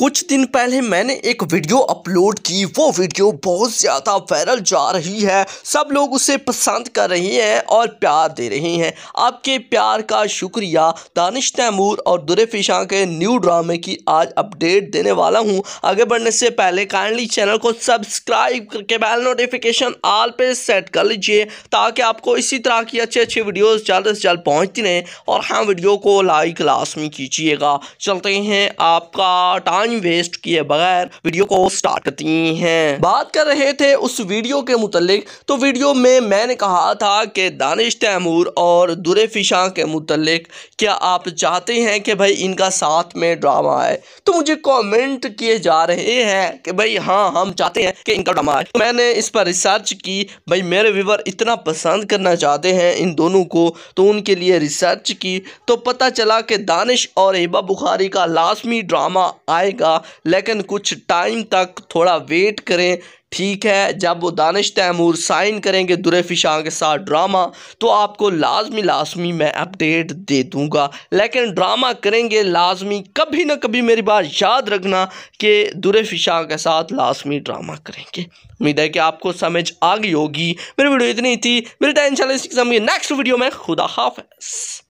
कुछ दिन पहले मैंने एक वीडियो अपलोड की वो वीडियो बहुत ज़्यादा वायरल जा रही है सब लोग उसे पसंद कर रहे हैं और प्यार दे रहे हैं आपके प्यार का शुक्रिया दानिश तैमूर और दुरे फिशा के न्यू ड्रामे की आज अपडेट देने वाला हूं आगे बढ़ने से पहले काइंडली चैनल को सब्सक्राइब करके बेल नोटिफिकेशन आल पर सेट कर लीजिए ताकि आपको इसी तरह की अच्छे अच्छी वीडियोज़ जल्द से जल्द पहुँचती रहें और हाँ वीडियो को लाइक लाजमी कीजिएगा चलते हैं आपका टाइम टाइम वेस्ट किए बगैर वीडियो को स्टार्ट करती हैं बात कर रहे थे उस वीडियो के मुतलिक तो वीडियो में मैंने कहा था कि दानिश तैमूर और दुरे फिशा के मुतलिक क्या आप चाहते हैं कि भाई इनका साथ में ड्रामा आए तो मुझे कमेंट किए जा रहे हैं कि भाई हाँ हम चाहते हैं कि इनका ड्रामा आए तो मैंने इस पर रिसर्च की भाई मेरे व्यूवर इतना पसंद करना चाहते हैं इन दोनों को तो उनके लिए रिसर्च की तो पता चला कि दानिश और हिबा बुखारी का लाजमी ड्रामा आएगा जाएगा लेकिन कुछ टाइम तक थोड़ा वेट करें ठीक है जब वो दानिश तैमूर साइन करेंगे दुरफी शाह के साथ ड्रामा तो आपको लाजमी लाजमी मैं अपडेट दे दूंगा लेकिन ड्रामा करेंगे लाजमी कभी ना कभी मेरी बात याद रखना कि दुरफी शाह के साथ लाजमी ड्रामा करेंगे उम्मीद है कि आपको समझ आ गई होगी मेरी वीडियो इतनी थी मेरी टाइम चैनल नेक्स्ट वीडियो में खुदा हाफ